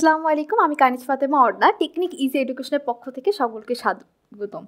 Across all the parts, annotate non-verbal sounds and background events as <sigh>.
আসসালামু আলাইকুম আমি Kaniz Fatema order technique easy এডুকেশনের পক্ষ থেকে সকলকে স্বাগত একদম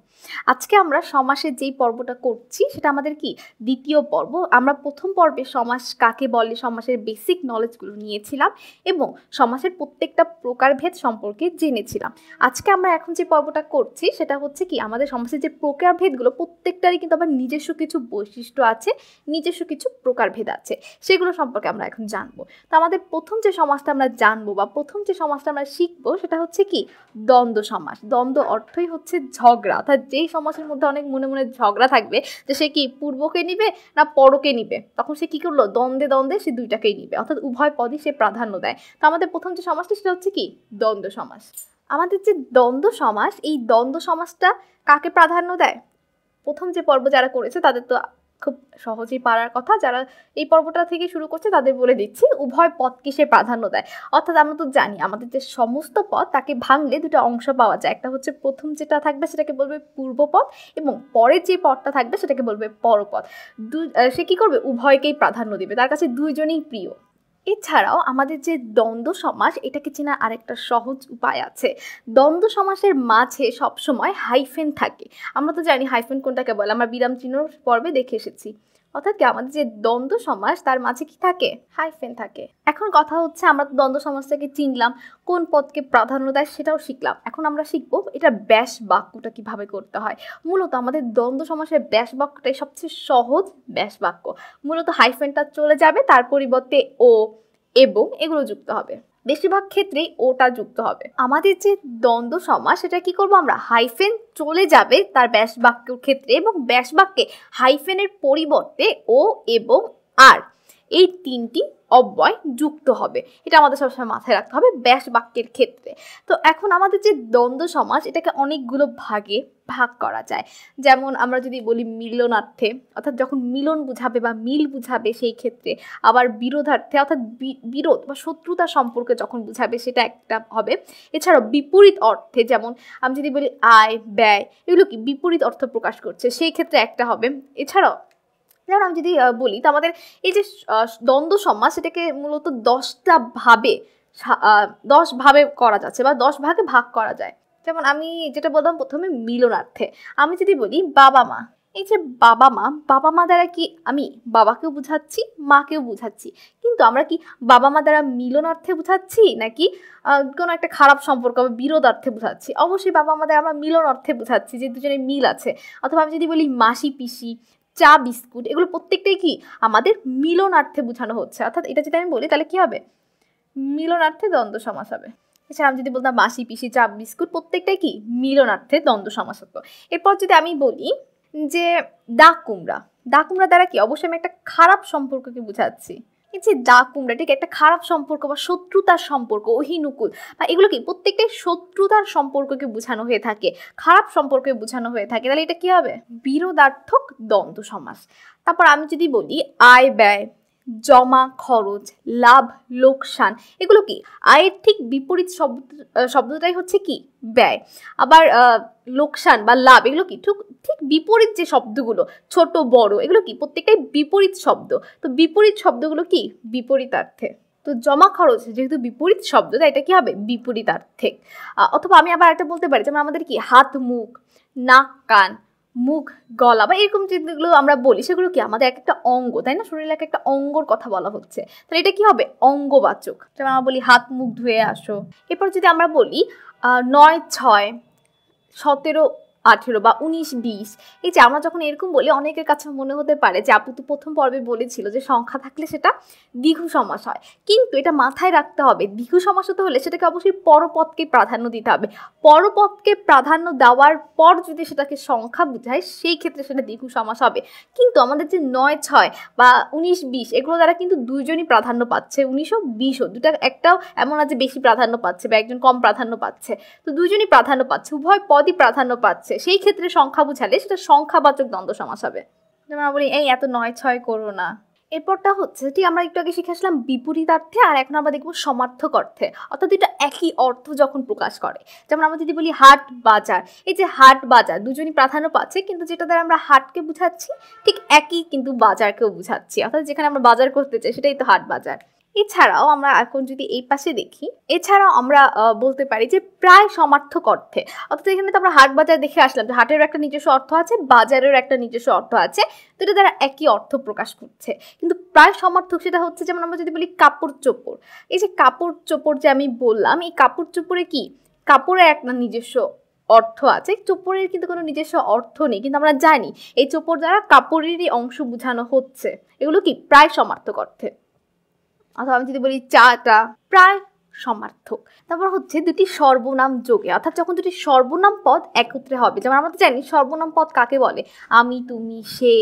আজকে আমরা সমাসের যেই পর্বটা করছি সেটা আমাদের কি দ্বিতীয় পর্ব আমরা প্রথম পর্বে সমাস কাকে বলে সমাসের বেসিক নলেজগুলো নিয়েছিলাম এবং সমাসের প্রত্যেকটা প্রকারভেদ সম্পর্কে জেনেছিলাম আজকে আমরা এখন যে পর্বটা করছি সেটা হচ্ছে কি আমাদের সমাসের যে প্রকারভেদগুলো প্রত্যেকটারই কিন্তু আবার নিজস্ব কিছু বৈশিষ্ট্য আছে নিজস্ব কিছু প্রকারভেদ আছে সেগুলো সম্পর্কে আমরা এখন জানবো তো আমাদের প্রথম যে সমাজটা আমরা জানবো বা প্রথম যে সমাজটা আমরা শিখবো সেটা হচ্ছে কি দ্বন্দ্ব সমাস দ্বন্দ্ব অর্থই হচ্ছে ঝড় ঝগড়া অর্থাৎ যেই সমাজের মধ্যে অনেক মনে মনে ঝগড়া থাকবে যে সে কি পূর্বকে নিবে না পরকে নিবে তখন সে কি করলো দ্বন্দ্বে দ্বন্দ্বে সে দুইটাকেই নিবে অর্থাৎ উভয় পদই সে প্রাধান্য দেয় তো আমাদের প্রথম যে সমাজটা সেটা হচ্ছে কি দ্বন্দ্ব সমাজ আমাদের যে দ্বন্দ্ব সমাজ এই দ্বন্দ্ব সমাজটা কাকে প্রাধান্য দেয় প্রথম যে পর্ব যারা করেছে তাদের তো খুব সহজেই পারার কথা যারা এই পর্বটা থেকে শুরু করছে তাদের বলে দিচ্ছি উভয় পথ কিসে প্রাধান্য দেয় অর্থাৎ আমরা তো জানি আমাদের যে সমস্ত পথ তাকে ভাঙলে দুটো অংশ পাওয়া যায় একটা হচ্ছে প্রথম যেটা থাকবে সেটাকে বলবে পথ এবং পরের যে পথটা থাকবে সেটাকে বলবে পরপথ দু সে কী করবে উভয়কেই প্রাধান্য দেবে তার কাছে দুইজনেই প্রিয় এছাড়াও আমাদের যে দ্বন্দ্ব সমাস এটাকে চেনার আরেকটা সহজ উপায় আছে দ্বন্দ্ব সমাসের মাঝে সবসময় হাইফেন থাকে আমরা তো জানি হাইফেন কোনটাকে বলে আমরা বিরাম চিহ্ন পর্বে দেখে এসেছি অর্থাৎ কি আমাদের যে দ্বন্দ্ব সমাস তার মাঝে কি থাকে হাইফেন থাকে এখন কথা হচ্ছে আমরা তো দ্বন্দ্ব সমাজটাকে চিনলাম কোন পদকে প্রাধান্য দেয় সেটাও শিখলাম এখন আমরা শিখবো এটা ব্যাস বাক্যটা কিভাবে করতে হয় মূলত আমাদের দ্বন্দ্ব সমাসের ব্যাস বাক্যটাই সবচেয়ে সহজ ব্যাস বাক্য মূলত হাইফেনটা চলে যাবে তার পরিবর্তে ও এবং এগুলো যুক্ত হবে বেশিরভাগ ক্ষেত্রেই ওটা যুক্ত হবে আমাদের যে দ্বন্দ্ব সমাস সেটা কি করব আমরা হাইফেন চলে যাবে তার ব্যাস বাক্যর ক্ষেত্রে এবং ব্যাস বাক্যে হাইফেনের পরিবর্তে ও এবং আর এই তিনটি অব্যয় যুক্ত হবে এটা আমাদের সবসময় মাথায় রাখতে হবে ব্যাস বাক্যের ক্ষেত্রে তো এখন আমাদের যে দ্বন্দ্ব সমাজ এটাকে অনেকগুলো ভাগে ভাগ করা যায় যেমন আমরা যদি বলি মিলনার্থে অর্থাৎ যখন মিলন বুঝাবে বা মিল বুঝাবে সেই ক্ষেত্রে আবার বিরোধার্থে অর্থাৎ বিরোধ বা শত্রুতা সম্পর্কে যখন বুঝাবে সেটা একটা হবে এছাড়াও বিপরীত অর্থে যেমন আমি যদি বলি আয় ব্যয় এগুলো কি বিপরীত অর্থ প্রকাশ করছে সেই ক্ষেত্রে একটা হবে এছাড়াও যেমন আমি যদি বলি তো আমাদের এই যে দ্বন্দ্ব সমাজ সেটাকে মূলত দশটা ভাবে দশ ভাবে করা যাচ্ছে বা দশ ভাগে ভাগ করা যায় যেমন আমি যেটা বললাম প্রথমে মিলনার্থে আমি যদি বলি বাবা মা এই যে বাবা মা বাবা মা দ্বারা কি আমি বাবাকেও বুঝাচ্ছি মাকেও বুঝাচ্ছি কিন্তু আমরা কি বাবা মা দ্বারা মিলনার্থে বুঝাচ্ছি নাকি কোনো একটা খারাপ সম্পর্ক বা বিরোধার্থে বুঝাচ্ছি অবশ্যই বাবা মা দ্বারা আমরা মিলন অর্থে বুঝাচ্ছি যে দুজনের মিল আছে অথবা আমি যদি বলি মাসি পিসি চা বিস্কুট এগুলো প্রত্যেকটাই কি আমাদের মিলনার্থে বোঝানো হচ্ছে অর্থাৎ এটা যদি আমি বলি তাহলে কি হবে মিলনার্থে দ্বন্দ্ব সমাস হবে এছাড়া আমি যদি বলতাম মাসি পিসি চাপ বিস্কুট প্রত্যেকটাই কি মিলনার্থে দ্বন্দ্ব সমাসত্ব এরপর যদি আমি বলি যে দা কুমড়া দা কুমড়া দ্বারা কি অবশ্যই আমি একটা খারাপ সম্পর্ককে বোঝাচ্ছি এই যে দা কুমড়া ঠিক একটা খারাপ সম্পর্ক বা শত্রুতার সম্পর্ক অহিনুকুল বা এগুলো কি প্রত্যেকটাই শত্রুতার সম্পর্ককে বোঝানো হয়ে থাকে খারাপ সম্পর্কে বোঝানো হয়ে থাকে তাহলে এটা কি হবে বিরোধার্থক দ্বন্দ্ব সমাস তারপর আমি যদি বলি আয় ব্যয় জমা খরচ লাভ লোকসান এগুলো কি আয়ের ঠিক বিপরীত শব্দ শব্দটাই হচ্ছে কি ব্যয় আবার লোকসান বা লাভ এগুলো কি ঠিক ঠিক বিপরীত যে শব্দগুলো ছোট বড় এগুলো কি প্রত্যেকটাই বিপরীত শব্দ তো বিপরীত শব্দগুলো কি বিপরীতার্থে তো জমা খরচ যেহেতু বিপরীত শব্দ তাই এটা কি হবে বিপরীতার্থে অথবা আমি আবার একটা বলতে পারি যেমন আমাদের কি হাত মুখ নাক কান মুখ গলা বা এরকম যেগুলো আমরা বলি সেগুলো কি আমাদের এক একটা অঙ্গ তাই না শরীরের এক একটা অঙ্গর কথা বলা হচ্ছে তাহলে এটা কি হবে অঙ্গবাচক যেমন আমরা বলি হাত মুখ ধুয়ে আসো এরপর যদি আমরা বলি নয় ছয় সতেরো আঠেরো বা উনিশ বিশ এই যে আমরা যখন এরকম বলি অনেকের কাছে মনে হতে পারে যে আপু তো প্রথম পর্বে বলেছিল যে সংখ্যা থাকলে সেটা দীঘু সমাস হয় কিন্তু এটা মাথায় রাখতে হবে দীঘু সমাস হতে হলে সেটাকে অবশ্যই পরপদকে প্রাধান্য দিতে হবে পরপদকে প্রাধান্য দেওয়ার পর যদি সেটাকে সংখ্যা বোঝায় সেই ক্ষেত্রে সেটা দীঘু সমাস হবে কিন্তু আমাদের যে নয় ছয় বা উনিশ বিশ এগুলো দ্বারা কিন্তু দুইজনই প্রাধান্য পাচ্ছে উনিশও বিশও দুটা একটাও এমন আছে বেশি প্রাধান্য পাচ্ছে বা একজন কম প্রাধান্য পাচ্ছে তো দুজনই প্রাধান্য পাচ্ছে উভয় পদই প্রাধান্য পাচ্ছে আছে সেই ক্ষেত্রে সংখ্যা বুঝালে সেটা সংখ্যাবাচক দ্বন্দ্ব সমাস হবে যেমন বলি এই এত নয় ছয় করো না এরপরটা হচ্ছে যেটি আমরা একটু আগে শিখে আসলাম বিপরীতার্থে আর এখন আমরা দেখবো সমার্থক অর্থে অর্থাৎ এটা একই অর্থ যখন প্রকাশ করে যেমন আমরা যদি বলি হাট বাজার এই যে হাট বাজার দুজনই প্রাধান্য পাচ্ছে কিন্তু যেটা দ্বারা আমরা হাটকে বুঝাচ্ছি ঠিক একই কিন্তু বাজারকেও বুঝাচ্ছি অর্থাৎ যেখানে আমরা বাজার করতে চাই সেটাই তো হাট বাজার এছাড়াও আমরা এখন যদি এই পাশে দেখি এছাড়াও আমরা বলতে পারি যে প্রায় সমার্থক অর্থে অর্থাৎ এখানে তো আমরা হাট বাজার দেখে আসলাম যে হাটের একটা নিজস্ব অর্থ আছে বাজারের একটা নিজস্ব অর্থ আছে তো এটা তারা একই অর্থ প্রকাশ করছে কিন্তু প্রায় সমার্থক সেটা হচ্ছে যেমন আমরা যদি বলি কাপড় চোপড় এই যে কাপড় চোপড় যে আমি বললাম এই কাপড় চোপড়ে কি কাপড়ে একটা নিজস্ব অর্থ আছে চোপড়ের কিন্তু কোনো নিজস্ব অর্থ নেই কিন্তু আমরা জানি এই চোপড় দ্বারা কাপড়েরই অংশ বোঝানো হচ্ছে এগুলো কি প্রায় সমার্থক অর্থে অথবা আমি যদি বলি চাটা প্রায় সমার্থক তারপর হচ্ছে দুটি সর্বনাম যোগে অর্থাৎ যখন দুটি সর্বনাম পদ একত্রে হবে যেমন আমরা তো জানি সর্বনাম পদ কাকে বলে আমি তুমি সে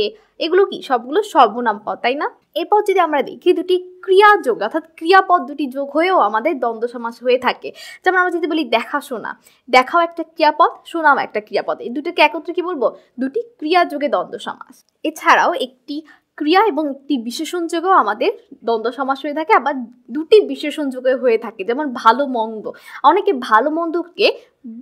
এগুলো কি সবগুলো সর্বনাম পদ তাই না এরপর যদি আমরা দেখি দুটি ক্রিয়া যোগ অর্থাৎ ক্রিয়াপদ দুটি যোগ হয়েও আমাদের দ্বন্দ্ব সমাস হয়ে থাকে যেমন আমরা যদি বলি দেখা শোনা দেখাও একটা ক্রিয়াপদ শোনাও একটা ক্রিয়াপদ এই দুটোকে একত্রে কি বলবো দুটি ক্রিয়া যোগে দ্বন্দ্ব সমাস এছাড়াও একটি ক্রিয়া এবং একটি বিশেষণ যোগেও আমাদের দ্বন্দ্ব সমাস হয়ে থাকে আবার দুটি বিশেষণ যোগে হয়ে থাকে যেমন ভালো মন্দ অনেকে ভালো মন্দকে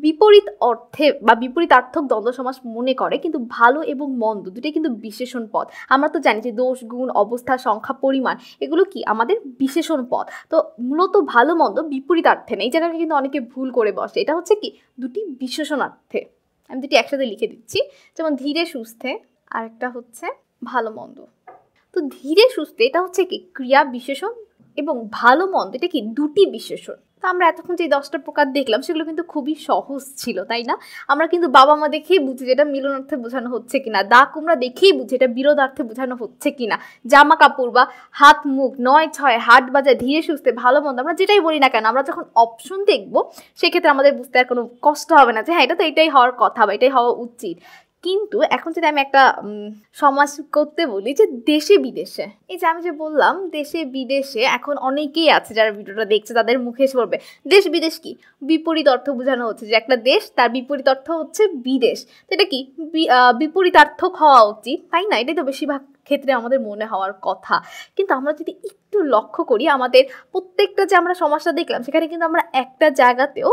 বিপরীত অর্থে বা বিপরীত আর্থক দ্বন্দ্ব সমাস মনে করে কিন্তু ভালো এবং মন্দ দুটোই কিন্তু বিশেষণ পদ আমরা তো জানি যে দোষ গুণ অবস্থা সংখ্যা পরিমাণ এগুলো কি আমাদের বিশেষণ পদ তো মূলত ভালো মন্দ বিপরীতার্থে নেই এই জায়গাটা কিন্তু অনেকে ভুল করে বসে এটা হচ্ছে কি দুটি বিশেষণার্থে আমি দুটি একসাথে লিখে দিচ্ছি যেমন ধীরে সুস্থে আরেকটা হচ্ছে ভালো মন্দ তো ধীরে সুস্থে এটা হচ্ছে কি ক্রিয়া বিশেষণ এবং ভালো মন্দ এটা কি দুটি বিশেষণ তো আমরা এতক্ষণ যে দশটা প্রকার দেখলাম সেগুলো কিন্তু খুবই সহজ ছিল তাই না আমরা কিন্তু বাবা মা দেখেই বুঝি যেটা মিলনার্থে বোঝানো হচ্ছে কিনা দা কুমড়া দেখেই বুঝি এটা বিরোধার্থে বোঝানো হচ্ছে কিনা জামা কাপড় বা হাত মুখ নয় ছয় হাট বাজার ধীরে সুস্থে ভালো মন্দ আমরা যেটাই বলি না কেন আমরা যখন অপশন দেখবো সেক্ষেত্রে আমাদের বুঝতে আর কোনো কষ্ট হবে না যে হ্যাঁ এটা তো এটাই হওয়ার কথা বা এটাই হওয়া উচিত কিন্তু এখন যদি আমি একটা সমাজ করতে বলি যে দেশে বিদেশে এই যে আমি যে বললাম দেশে বিদেশে এখন অনেকেই আছে যারা ভিডিওটা দেখছে তাদের মুখে এসে পড়বে দেশ বিদেশ কি বিপরীত অর্থ বোঝানো হচ্ছে যে একটা দেশ তার বিপরীত অর্থ হচ্ছে বিদেশ তো এটা কি বিপরীতার্থক হওয়া উচিত তাই না এটাই তো বেশিরভাগ ক্ষেত্রে আমাদের মনে হওয়ার কথা কিন্তু আমরা যদি একটু লক্ষ্য করি আমাদের প্রত্যেকটা যে আমরা সমস্যা দেখলাম সেখানে কিন্তু আমরা একটা জায়গাতেও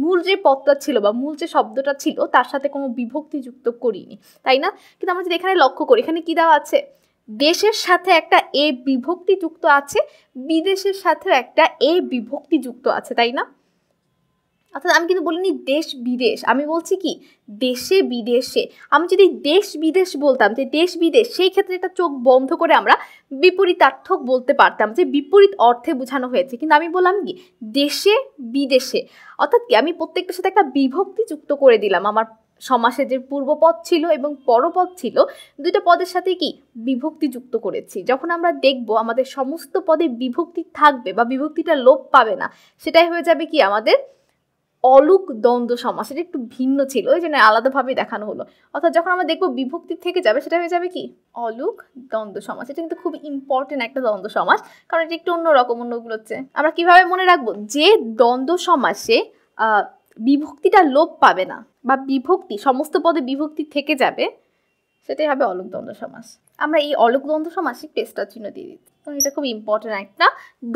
মূল যে পদটা ছিল বা মূল যে শব্দটা ছিল তার সাথে কোনো বিভক্তি যুক্ত করিনি তাই না কিন্তু আমরা যদি এখানে লক্ষ্য করি এখানে কী দেওয়া আছে দেশের সাথে একটা এ বিভক্তি যুক্ত আছে বিদেশের সাথে একটা এ বিভক্তি যুক্ত আছে তাই না অর্থাৎ আমি কিন্তু বলিনি দেশ বিদেশ আমি বলছি কি দেশে বিদেশে আমি যদি দেশ বিদেশ বলতাম যে দেশ বিদেশ সেই ক্ষেত্রে এটা চোখ বন্ধ করে আমরা বিপরীতার্থক বলতে পারতাম যে বিপরীত অর্থে বোঝানো হয়েছে কিন্তু আমি বললাম কি দেশে বিদেশে অর্থাৎ কি আমি প্রত্যেকটার সাথে একটা বিভক্তি যুক্ত করে দিলাম আমার সমাসে যে পূর্বপদ ছিল এবং পরপদ ছিল দুইটা পদের সাথে কি বিভক্তি যুক্ত করেছি যখন আমরা দেখব আমাদের সমস্ত পদে বিভক্তি থাকবে বা বিভক্তিটা লোপ পাবে না সেটাই হয়ে যাবে কি আমাদের অলুক দ্বন্দ্ব সমাস সেটা একটু ভিন্ন ছিল ওই জন্য আলাদাভাবে দেখানো হলো অর্থাৎ যখন আমরা দেখবো বিভক্তি থেকে যাবে সেটা হয়ে যাবে কি অলুক দ্বন্দ্ব সমাজ এটা কিন্তু খুব ইম্পর্টেন্ট একটা দ্বন্দ্ব সমাজ কারণ এটা একটু অন্যরকম অন্যগুলো হচ্ছে আমরা কিভাবে মনে রাখবো যে দ্বন্দ্ব সমাসে বিভক্তিটা লোপ পাবে না বা বিভক্তি সমস্ত পদে বিভক্তি থেকে যাবে সেটাই হবে অলক দ্বন্দ্ব সমাস আমরা এই অলক দ্বন্দ্ব সমাসে পেস্টার চিহ্ন দিয়ে দিই কারণ এটা খুব ইম্পর্টেন্ট একটা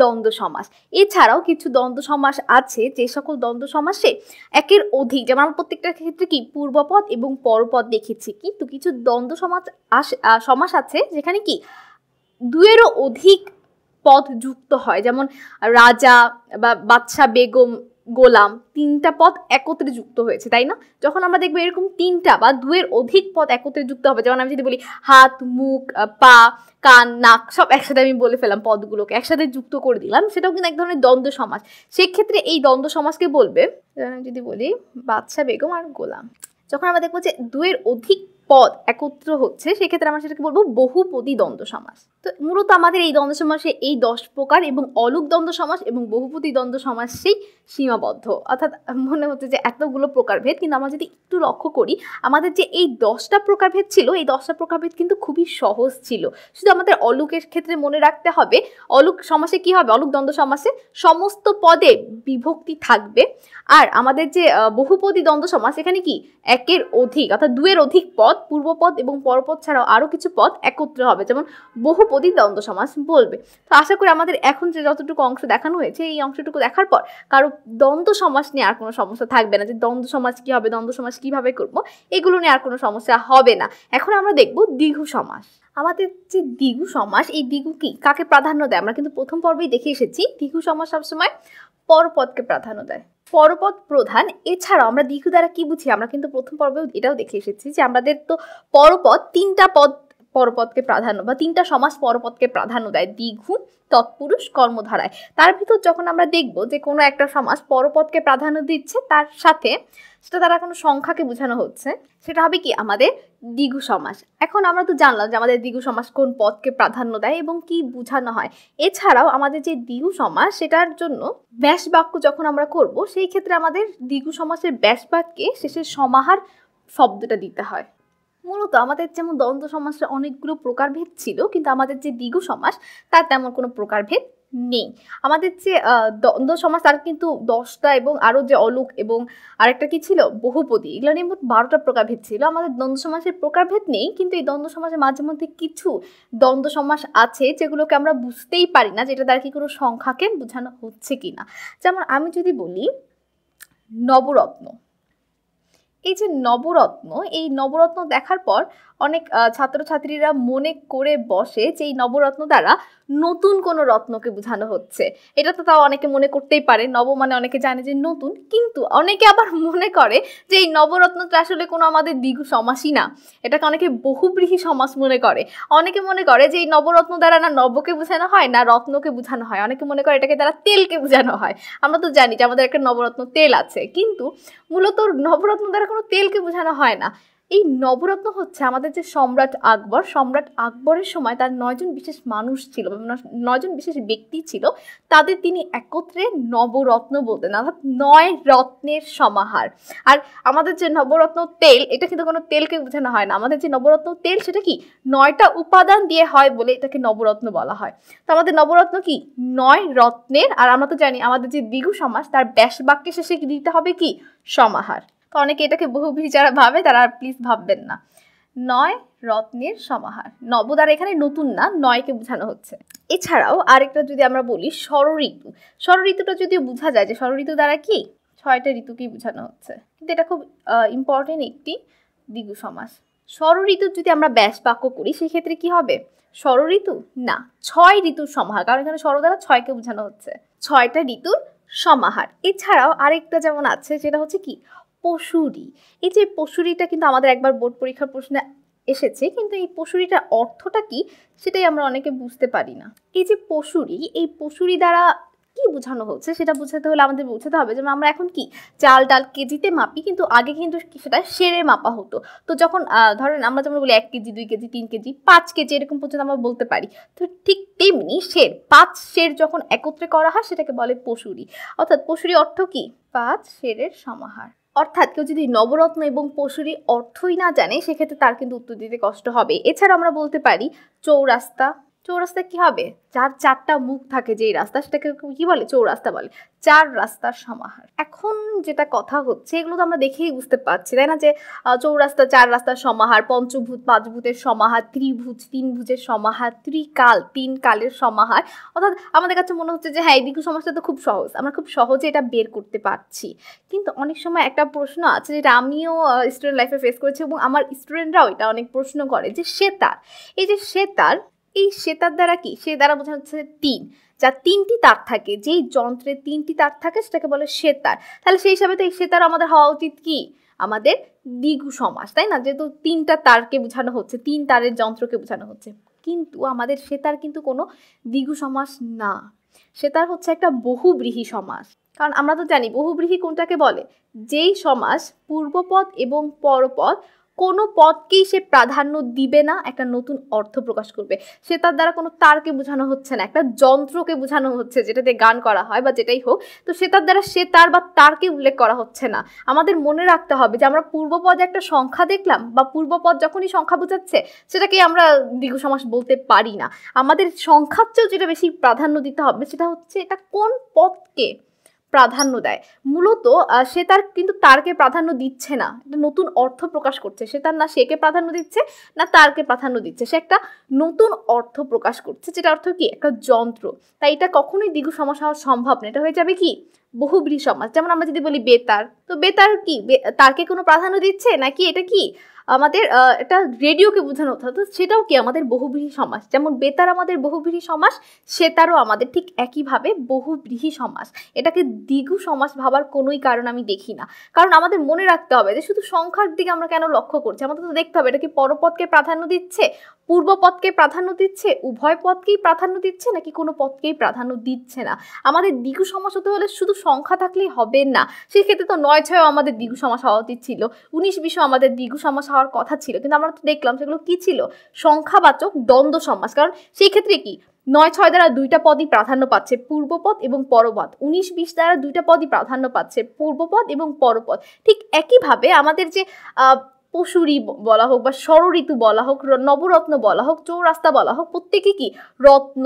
দ্বন্দ্ব সমাস এছাড়াও কিছু দ্বন্দ্ব সমাস আছে যে সকল দ্বন্দ্ব সমাসে একের অধিক যেমন আমরা প্রত্যেকটা ক্ষেত্রে কি পূর্বপদ এবং পরপদ দেখেছি কিন্তু কিছু দ্বন্দ্ব সমাজ সমাস আছে যেখানে কি দুয়েরও অধিক পদ যুক্ত হয় যেমন রাজা বা বাদশা বেগম গোলাম তিনটা পদ একত্রে যুক্ত হয়েছে তাই না যখন আমরা দেখবো এরকম তিনটা বা দুয়ের অধিক পদ একত্রে যুক্ত হবে যেমন আমি যদি বলি হাত মুখ পা কান নাক সব একসাথে আমি বলে ফেলাম পদগুলোকে একসাথে যুক্ত করে দিলাম সেটাও কিন্তু এক ধরনের দ্বন্দ্ব সমাজ সেক্ষেত্রে এই দ্বন্দ্ব সমাজকে বলবে যদি বলি বাদশা বেগম আর গোলাম যখন আমরা দেখবো যে দুয়ের অধিক পদ একত্র হচ্ছে সেক্ষেত্রে আমরা সেটাকে বলবো বহুপদী দ্বন্দ্ব সমাজ তো মূলত আমাদের এই দ্বন্দ্ব সমাসে এই দশ প্রকার এবং অলুক দ্বন্দ্ব সমাস এবং বহুপতি দ্বন্দ্ব সমাসেই সীমাবদ্ধ অর্থাৎ মনে হচ্ছে যে এতগুলো প্রকারভেদ কিন্তু আমরা যদি একটু লক্ষ্য করি আমাদের যে এই দশটা প্রকারভেদ ছিল এই দশটা প্রকারভেদ কিন্তু খুবই সহজ ছিল শুধু আমাদের অলুকের ক্ষেত্রে মনে রাখতে হবে অলুক সমাসে কি হবে অলুক দ্বন্দ্ব সমাসে সমস্ত পদে বিভক্তি থাকবে আর আমাদের যে বহুপদী দ্বন্দ্ব সমাস এখানে কি একের অধিক অর্থাৎ দুয়ের অধিক পদ পূর্বপদ এবং পরপদ ছাড়াও আরও কিছু পদ একত্রে হবে যেমন বহু পদই দ্বন্দ্ব সমাজ বলবে তো আশা করি আমাদের এখন যে যতটুকু অংশ দেখানো হয়েছে এই অংশটুকু দেখার পর কারো দ্বন্দ্ব সমাজ নিয়ে আর কোনো সমস্যা থাকবে না যে দ্বন্দ্ব সমাজ কী হবে দ্বন্দ্ব সমাজ কীভাবে করবো এগুলো নিয়ে আর কোনো সমস্যা হবে না এখন আমরা দেখব দীর্ঘ সমাজ আমাদের যে দ্বিগু সমাস এই দ্বিগু কি কাকে প্রাধান্য দেয় আমরা কিন্তু প্রথম পর্বেই দেখে এসেছি দীঘু সমাস সবসময় পরপদকে প্রাধান্য দেয় পরপদ প্রধান এছাড়াও আমরা দীঘু দ্বারা কি বুঝি আমরা কিন্তু প্রথম পর্বেও এটাও দেখে এসেছি যে আমাদের তো পরপদ তিনটা পদ পরপদকে প্রাধান্য বা তিনটা সমাজ পরপদকে প্রাধান্য দেয় দীঘু তৎপুরুষ কর্মধারায় তার ভিতর যখন আমরা দেখব যে কোনো একটা সমাজ পরপদকে প্রাধান্য দিচ্ছে তার সাথে সেটা তারা কোনো সংখ্যাকে বোঝানো হচ্ছে সেটা হবে কি আমাদের দ্বিগু সমাজ এখন আমরা তো জানলাম যে আমাদের দ্বিগু সমাজ কোন পদকে প্রাধান্য দেয় এবং কি বোঝানো হয় এছাড়াও আমাদের যে দ্বিগু সমাজ সেটার জন্য ব্যাস বাক্য যখন আমরা করব সেই ক্ষেত্রে আমাদের দ্বিগু সমাজের ব্যাস বাক্যে শেষের সমাহার শব্দটা দিতে হয় মূলত আমাদের যেমন দ্বন্দ্ব সমাসের অনেকগুলো প্রকারভেদ ছিল কিন্তু আমাদের যে দ্বিগু সমাস তার তেমন কোনো প্রকারভেদ নেই আমাদের যে দ্বন্দ্ব সমাজ তার কিন্তু দশটা এবং আরও যে অলোক এবং আরেকটা কি ছিল বহুপদী এগুলো নিয়ে মোট বারোটা প্রকারভেদ ছিল আমাদের দ্বন্দ্ব সমাসের প্রকারভেদ নেই কিন্তু এই দ্বন্দ্ব সমাসের মাঝে মধ্যে কিছু দ্বন্দ্ব সমাস আছে যেগুলোকে আমরা বুঝতেই পারি না যেটা দ্বারা কি কোনো সংখ্যাকে বোঝানো হচ্ছে কি না যেমন আমি যদি বলি নবরত্ন এই যে নবরত্ন এই নবরত্ন দেখার পর অনেক ছাত্রছাত্রীরা মনে করে বসে যে এই নবরত্ন দ্বারা নতুন কোনো রত্নকে বোঝানো হচ্ছে এটা তো তাও অনেকে মনে করতেই পারে নব মানে অনেকে জানে যে নতুন কিন্তু অনেকে আবার <laughs> মনে করে যে এই নবরত্নটা আসলে কোনো আমাদের দ্বিগু সমাসই না এটাকে অনেকে বহুব্রীহী সমাস মনে করে অনেকে মনে করে যে এই নবরত্ন দ্বারা না নবকে বোঝানো হয় না রত্নকে বোঝানো হয় অনেকে মনে করে এটাকে দ্বারা তেলকে বোঝানো হয় আমরা তো জানি যে আমাদের একটা নবরত্ন তেল আছে কিন্তু মূলত নবরত্ন দ্বারা কোনো তেলকে বোঝানো হয় না এই নবরত্ন হচ্ছে আমাদের যে সম্রাট আকবর সম্রাট আকবরের সময় তার নয়জন বিশেষ মানুষ ছিল মানে নয়জন বিশেষ ব্যক্তি ছিল তাদের তিনি একত্রে নবরত্ন বলতেন অর্থাৎ নয় রত্নের সমাহার আর আমাদের যে নবরত্ন তেল এটা কিন্তু কোনো তেলকে বোঝানো হয় না আমাদের যে নবরত্ন তেল সেটা কি নয়টা উপাদান দিয়ে হয় বলে এটাকে নবরত্ন বলা হয় তো আমাদের নবরত্ন কি নয় রত্নের আর আমরা তো জানি আমাদের যে দ্বিগু সমাজ তার ব্যাস বাক্যে শেষে দিতে হবে কি সমাহার অনেকে এটাকে বহু যারা ভাবে তারা আর প্লিজ ভাববেন না নয় রত্নের সমাহার নবদার এখানে নতুন না নয়কে বোঝানো হচ্ছে এছাড়াও আরেকটা যদি আমরা বলি ষড়ঋতু ষড়ঋতুটা যদি বোঝা যায় যে ষড়ঋতু দ্বারা কি ছয়টা ঋতুকেই বোঝানো হচ্ছে কিন্তু এটা খুব ইম্পর্টেন্ট একটি দ্বিগু সমাস ঋতুর যদি আমরা ব্যাস বাক্য করি সেক্ষেত্রে কি হবে ষড়ঋতু না ছয় ঋতুর সমাহার কারণ এখানে ষড় দ্বারা ছয়কে বোঝানো হচ্ছে ছয়টা ঋতুর সমাহার এছাড়াও আরেকটা যেমন আছে সেটা হচ্ছে কি পশুরি এই যে পশুরিটা কিন্তু আমাদের একবার বোর্ড পরীক্ষার প্রশ্নে এসেছে কিন্তু এই পশুরিটার অর্থটা কি সেটাই আমরা অনেকে বুঝতে পারি না এই যে পশুরি এই পশুরি দ্বারা কি বোঝানো হচ্ছে সেটা বোঝাতে হলে আমাদের বোঝাতে হবে যেমন আমরা এখন কি চাল ডাল কেজিতে মাপি কিন্তু আগে কিন্তু সেটা সেরে মাপা হতো তো যখন ধরেন আমরা যেমন বলি এক কেজি দুই কেজি তিন কেজি পাঁচ কেজি এরকম পর্যন্ত আমরা বলতে পারি তো ঠিক তেমনি শের পাঁচ শের যখন একত্রে করা হয় সেটাকে বলে পশুরি অর্থাৎ পশুরি অর্থ কি পাঁচ শেরের সমাহার অর্থাৎ কেউ যদি নবরত্ন এবং পশুরি অর্থই না জানে সেক্ষেত্রে তার কিন্তু উত্তর দিতে কষ্ট হবে এছাড়া আমরা বলতে পারি চৌরাস্তা চৌরাস্তা কি হবে চার চারটা মুখ থাকে যেই রাস্তা সেটাকে কি বলে চৌরাস্তা বলে চার রাস্তার সমাহার এখন যেটা কথা হচ্ছে এগুলো তো আমরা দেখেই বুঝতে পারছি তাই না যে চৌরাস্তা চার রাস্তার সমাহার পঞ্চভূত পাঁচভূতের সমাহার ত্রিভুজ তিন ভুজের সমাহার ত্রিকাল তিন কালের সমাহার অর্থাৎ আমাদের কাছে মনে হচ্ছে যে হ্যাঁ এদিকে সমাজটা তো খুব সহজ আমরা খুব সহজে এটা বের করতে পারছি কিন্তু অনেক সময় একটা প্রশ্ন আছে যেটা আমিও স্টুডেন্ট লাইফে ফেস করেছি এবং আমার স্টুডেন্টরাও এটা অনেক প্রশ্ন করে যে সে তার এই যে সে তার এই সেতার দ্বারা কি সে দ্বারা বোঝানো হচ্ছে তিন যা তিনটি তার থাকে যেই যন্ত্রে তিনটি তার থাকে সেটাকে বলে সেতার তাহলে সেই হিসাবে তো এই সেতার আমাদের হওয়া উচিত কি আমাদের দ্বিগু সমাজ তাই না যেহেতু তিনটা তারকে বোঝানো হচ্ছে তিন তারের যন্ত্রকে বোঝানো হচ্ছে কিন্তু আমাদের সেতার কিন্তু কোনো দ্বিগু সমাস না সেতার হচ্ছে একটা বহুব্রীহি সমাস কারণ আমরা তো জানি বহুব্রীহি কোনটাকে বলে যেই সমাস পূর্বপদ এবং পরপদ কোনো পদকেই সে প্রাধান্য দিবে না একটা নতুন অর্থ প্রকাশ করবে সে তার দ্বারা কোনো তারকে বোঝানো হচ্ছে না একটা যন্ত্রকে বোঝানো হচ্ছে যেটাতে গান করা হয় বা যেটাই হোক তো সে তার দ্বারা সে তার বা তারকে উল্লেখ করা হচ্ছে না আমাদের মনে রাখতে হবে যে আমরা পূর্বপদে একটা সংখ্যা দেখলাম বা পূর্বপদ যখনই সংখ্যা বোঝাচ্ছে সেটাকে আমরা দীর্ঘ সমাস বলতে পারি না আমাদের সংখ্যার চেয়েও যেটা বেশি প্রাধান্য দিতে হবে সেটা হচ্ছে এটা কোন পদকে প্রাধান্য দেয় মূলত সে তার কিন্তু তারকে প্রাধান্য দিচ্ছে না একটা নতুন অর্থ প্রকাশ করছে সে তার না সেকে প্রাধান্য দিচ্ছে না তারকে প্রাধান্য দিচ্ছে সে একটা নতুন অর্থ প্রকাশ করছে যেটা অর্থ কি একটা যন্ত্র তাই এটা কখনোই দীর্ঘ সমাজ হওয়া সম্ভব না এটা হয়ে যাবে কি বহুব্রী সমাজ যেমন আমরা যদি বলি বেতার তো বেতার কি তারকে কোনো প্রাধান্য দিচ্ছে নাকি এটা কি আমাদের এটা রেডিওকে বোঝানো হতো সেটাও কি আমাদের বহুব্রীহী সমাস যেমন বেতার আমাদের বহুব্রীহী সমাস সেতারও আমাদের ঠিক একইভাবে বহুব্রীহী সমাস এটাকে দ্বিগু সমাস ভাবার কোনোই কারণ আমি দেখি না কারণ আমাদের মনে রাখতে হবে যে শুধু সংখ্যার দিকে আমরা কেন লক্ষ্য করছি আমাদের তো দেখতে হবে এটা কি পরপদকে প্রাধান্য দিচ্ছে পূর্ব পথকে প্রাধান্য দিচ্ছে উভয় পথকেই প্রাধান্য দিচ্ছে নাকি কোনো পথকেই প্রাধান্য দিচ্ছে না আমাদের দ্বিগু সমাস হতে হলে শুধু সংখ্যা থাকলেই হবে না সেক্ষেত্রে তো নয় ছয় আমাদের দ্বিগু সমাস হওয়া উচিত ছিল উনিশ বিশও আমাদের দ্বিগু সমাস হওয়ার কথা ছিল কিন্তু আমরা তো দেখলাম সেগুলো কি ছিল সংখ্যাবাচক দ্বন্দ্ব সমাস কারণ সেই ক্ষেত্রে কি নয় ছয় দ্বারা দুইটা পদই প্রাধান্য পাচ্ছে পূর্বপদ এবং পরপদ উনিশ বিশ দ্বারা দুইটা পদই প্রাধান্য পাচ্ছে পূর্বপদ এবং পরপদ ঠিক একইভাবে আমাদের যে পশুরি বলা হোক বা ষড়ঋতু বলা হোক নবরত্ন বলা হোক চৌরাস্তা বলা হোক প্রত্যেকে কি রত্ন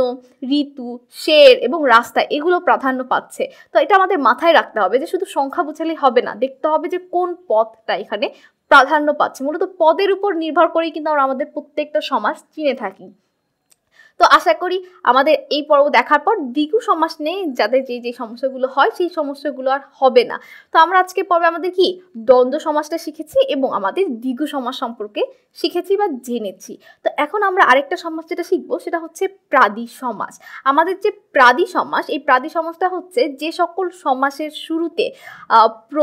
ঋতু শের এবং রাস্তা এগুলো প্রাধান্য পাচ্ছে তো এটা আমাদের মাথায় রাখতে হবে যে শুধু সংখ্যা বোঝালেই হবে না দেখতে হবে যে কোন পথটা এখানে প্রাধান্য পাচ্ছে মূলত পদের উপর নির্ভর করেই কিন্তু আমরা আমাদের প্রত্যেকটা সমাজ চিনে থাকি তো আশা করি আমাদের এই পর্ব দেখার পর দ্বিগু সমাস নেই যাদের যে যে সমস্যাগুলো হয় সেই সমস্যাগুলো আর হবে না তো আমরা আজকে পর্বে আমাদের কি দ্বন্দ্ব সমাজটা শিখেছি এবং আমাদের দ্বিগু সমাজ সম্পর্কে শিখেছি বা জেনেছি তো এখন আমরা আরেকটা সমাজ যেটা শিখবো সেটা হচ্ছে প্রাদি সমাজ আমাদের যে প্রাদি সমাজ এই প্রাদি সমাজটা হচ্ছে যে সকল সমাসের শুরুতে প্র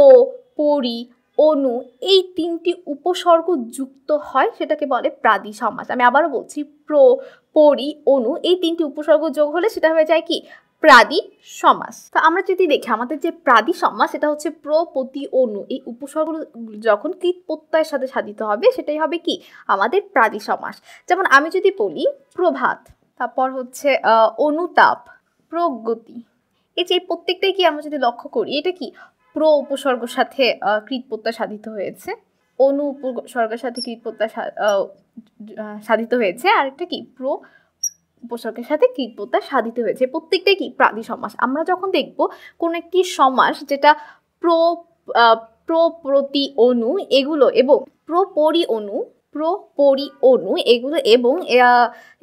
পরি অনু এই তিনটি উপসর্গ যুক্ত হয় সেটাকে বলে প্রাদি সমাস আমি আবারও বলছি প্র পরি অনু এই তিনটি উপসর্গ যোগ হলে সেটা হয়ে যায় কি প্রাদি সমাস তো আমরা যদি দেখি আমাদের যে প্রাদি সমাস সেটা হচ্ছে প্রপতি অনু এই উপসর্গ যখন কৃত প্রত্যয়ের সাথে সাধিত হবে সেটাই হবে কি আমাদের প্রাদি সমাস যেমন আমি যদি বলি প্রভাত তারপর হচ্ছে অনুতাপ প্রগতি এই যে প্রত্যেকটাই কি আমরা যদি লক্ষ্য করি এটা কি প্রো উপসর্গ সাথে কৃতপ্রত্যয় সাধিত হয়েছে অনু উপসর্গের সাথে কৃতপ্রত্যয় সাধিত হয়েছে আরেকটা কি প্রো উপসর্গের সাথে কৃতপ্রত্যয় সাধিত হয়েছে প্রত্যেকটাই কি প্রাদি সমাস আমরা যখন দেখব কোনো একটি সমাস যেটা প্র প্রো প্রতি অনু এগুলো এবং প্রপরি অনু প্রপরি অনু পরি এগুলো এবং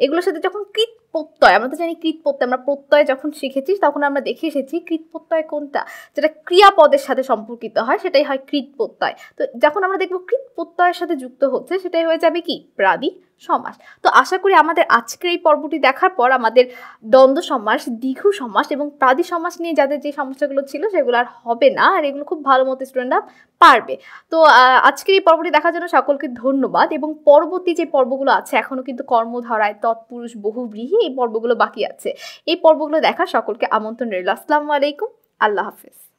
এগুলোর সাথে যখন কৃত প্রত্যয় আমরা তো জানি কৃত প্রত্যয় আমরা প্রত্যয় যখন শিখেছি তখন আমরা দেখে এসেছি কৃত প্রত্যয় কোনটা যেটা ক্রিয়াপদের সাথে সম্পর্কিত হয় সেটাই হয় কৃত প্রত্যয় তো যখন আমরা দেখবো কৃত প্রত্যয়ের সাথে যুক্ত হচ্ছে সেটাই হয়ে যাবে কি প্রাদী সমাস তো আশা করি আমাদের আজকের এই পর্বটি দেখার পর আমাদের দ্বন্দ্ব সমাস দীঘু সমাস এবং প্রাদি সমাস নিয়ে যাদের যে সমস্যাগুলো ছিল সেগুলো আর হবে না আর এগুলো খুব ভালো মতো স্টুডেন্টরা পারবে তো আজকের এই পর্বটি দেখার জন্য সকলকে ধন্যবাদ এবং পরবর্তী যে পর্বগুলো আছে এখনও কিন্তু কর্মধারায় তৎপুরুষ বহুব্রীহি এই পর্বগুলো বাকি আছে এই পর্বগুলো দেখার সকলকে আমন্ত্রণ রইল আসসালামু আলাইকুম আল্লাহ হাফিজ